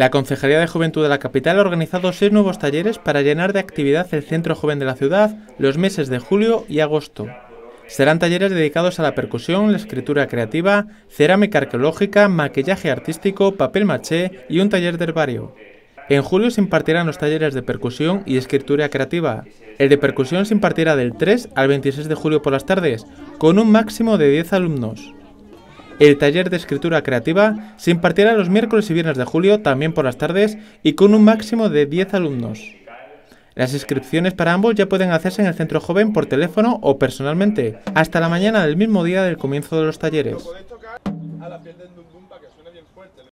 La Concejalía de Juventud de la capital ha organizado seis nuevos talleres para llenar de actividad el Centro Joven de la ciudad los meses de julio y agosto. Serán talleres dedicados a la percusión, la escritura creativa, cerámica arqueológica, maquillaje artístico, papel maché y un taller de herbario. En julio se impartirán los talleres de percusión y escritura creativa. El de percusión se impartirá del 3 al 26 de julio por las tardes, con un máximo de 10 alumnos. El taller de escritura creativa se impartirá los miércoles y viernes de julio, también por las tardes, y con un máximo de 10 alumnos. Las inscripciones para ambos ya pueden hacerse en el centro joven por teléfono o personalmente, hasta la mañana del mismo día del comienzo de los talleres.